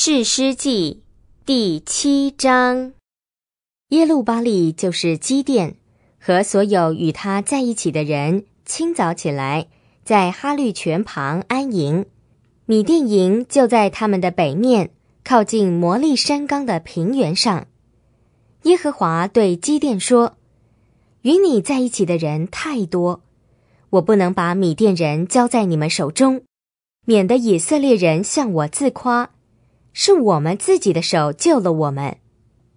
《士师记》第七章，耶路巴利就是基甸，和所有与他在一起的人，清早起来，在哈绿泉旁安营。米甸营就在他们的北面，靠近摩利山冈的平原上。耶和华对基甸说：“与你在一起的人太多，我不能把米甸人交在你们手中，免得以色列人向我自夸。”是我们自己的手救了我们。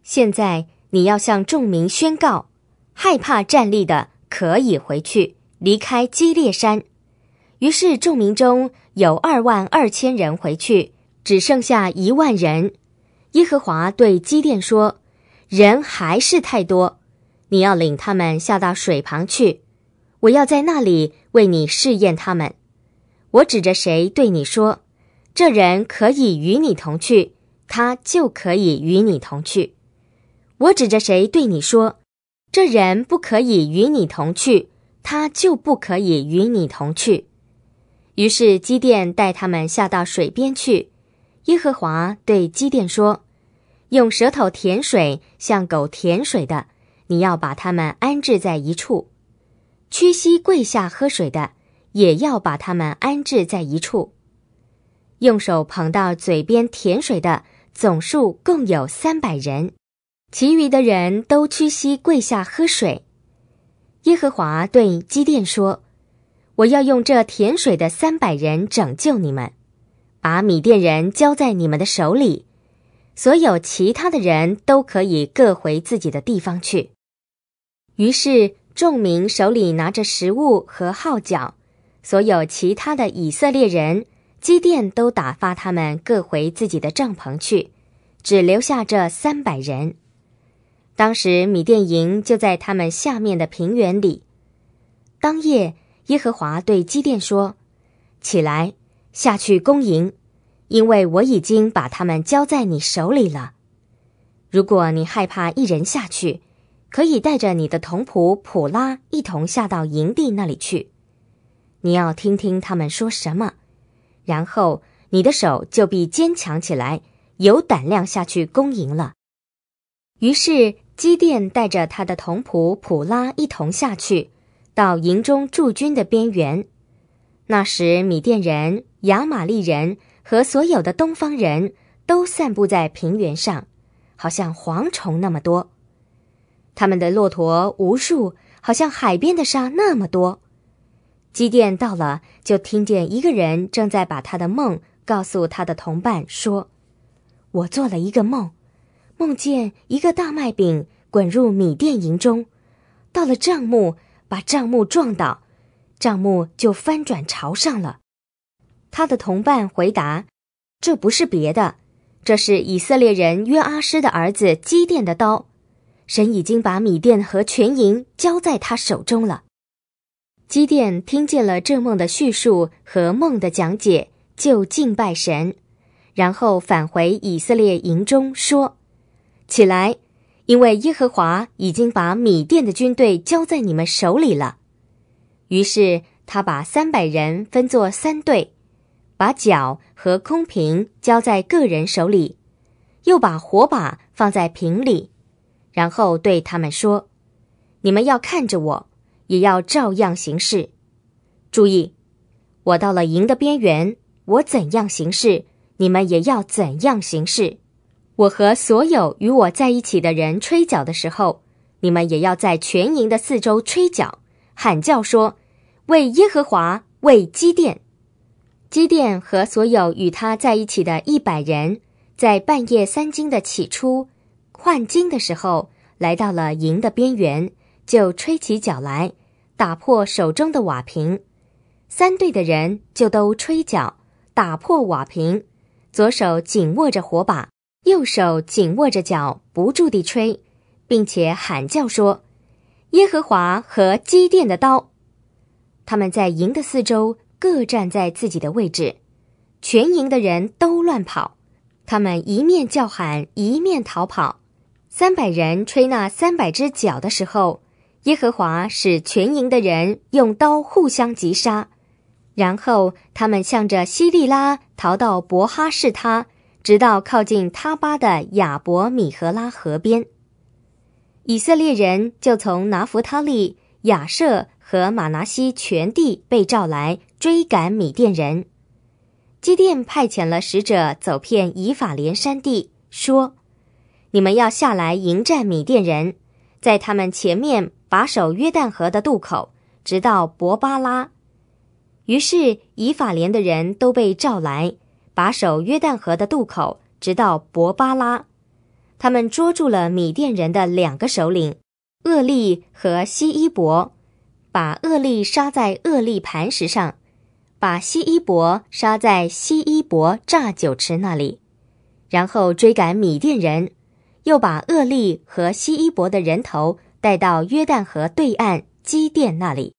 现在你要向众民宣告：害怕站立的可以回去，离开基列山。于是众民中有二万二千人回去，只剩下一万人。耶和华对基甸说：“人还是太多，你要领他们下到水旁去，我要在那里为你试验他们。我指着谁对你说？”这人可以与你同去，他就可以与你同去。我指着谁对你说，这人不可以与你同去，他就不可以与你同去。于是基甸带他们下到水边去。耶和华对基甸说：“用舌头舔水、像狗舔水的，你要把他们安置在一处；屈膝跪下喝水的，也要把他们安置在一处。”用手捧到嘴边舔水的总数共有三百人，其余的人都屈膝跪下喝水。耶和华对基甸说：“我要用这舔水的三百人拯救你们，把米甸人交在你们的手里，所有其他的人都可以各回自己的地方去。”于是众民手里拿着食物和号角，所有其他的以色列人。基电都打发他们各回自己的帐篷去，只留下这三百人。当时米甸营就在他们下面的平原里。当夜，耶和华对基甸说：“起来，下去攻营，因为我已经把他们交在你手里了。如果你害怕一人下去，可以带着你的童仆普拉一同下到营地那里去。你要听听他们说什么。”然后你的手就必坚强起来，有胆量下去攻营了。于是基甸带着他的同仆普拉一同下去，到营中驻军的边缘。那时米甸人、亚玛力人和所有的东方人都散布在平原上，好像蝗虫那么多；他们的骆驼无数，好像海边的沙那么多。基甸到了，就听见一个人正在把他的梦告诉他的同伴，说：“我做了一个梦，梦见一个大麦饼滚入米店营中，到了帐幕，把帐幕撞倒，帐幕就翻转朝上了。”他的同伴回答：“这不是别的，这是以色列人约阿施的儿子基甸的刀，神已经把米店和全营交在他手中了。”基甸听见了这梦的叙述和梦的讲解，就敬拜神，然后返回以色列营中说：“起来，因为耶和华已经把米甸的军队交在你们手里了。”于是他把三百人分作三队，把脚和空瓶交在个人手里，又把火把放在瓶里，然后对他们说：“你们要看着我。”也要照样行事。注意，我到了营的边缘，我怎样行事，你们也要怎样行事。我和所有与我在一起的人吹角的时候，你们也要在全营的四周吹角，喊叫说：“为耶和华，为基甸。”基甸和所有与他在一起的一百人在半夜三更的起初换经的时候，来到了营的边缘。就吹起脚来，打破手中的瓦瓶。三队的人就都吹脚，打破瓦瓶，左手紧握着火把，右手紧握着脚，不住地吹，并且喊叫说：“耶和华和基甸的刀。”他们在营的四周各站在自己的位置，全营的人都乱跑，他们一面叫喊，一面逃跑。三百人吹那三百只脚的时候。耶和华使全营的人用刀互相击杀，然后他们向着希利拉逃到伯哈士他，直到靠近他巴的亚伯米和拉河边。以色列人就从拿弗他利、雅舍和马拿西全地被召来追赶米甸人。基甸派遣了使者走遍以法莲山地，说：“你们要下来迎战米甸人。”在他们前面把守约旦河的渡口，直到伯巴拉。于是以法莲的人都被召来把守约旦河的渡口，直到伯巴拉。他们捉住了米甸人的两个首领厄利和西伊伯，把厄利杀在厄利磐石上，把西伊伯杀在西伊伯炸酒池那里，然后追赶米甸人。又把厄利和西伊伯的人头带到约旦河对岸基甸那里。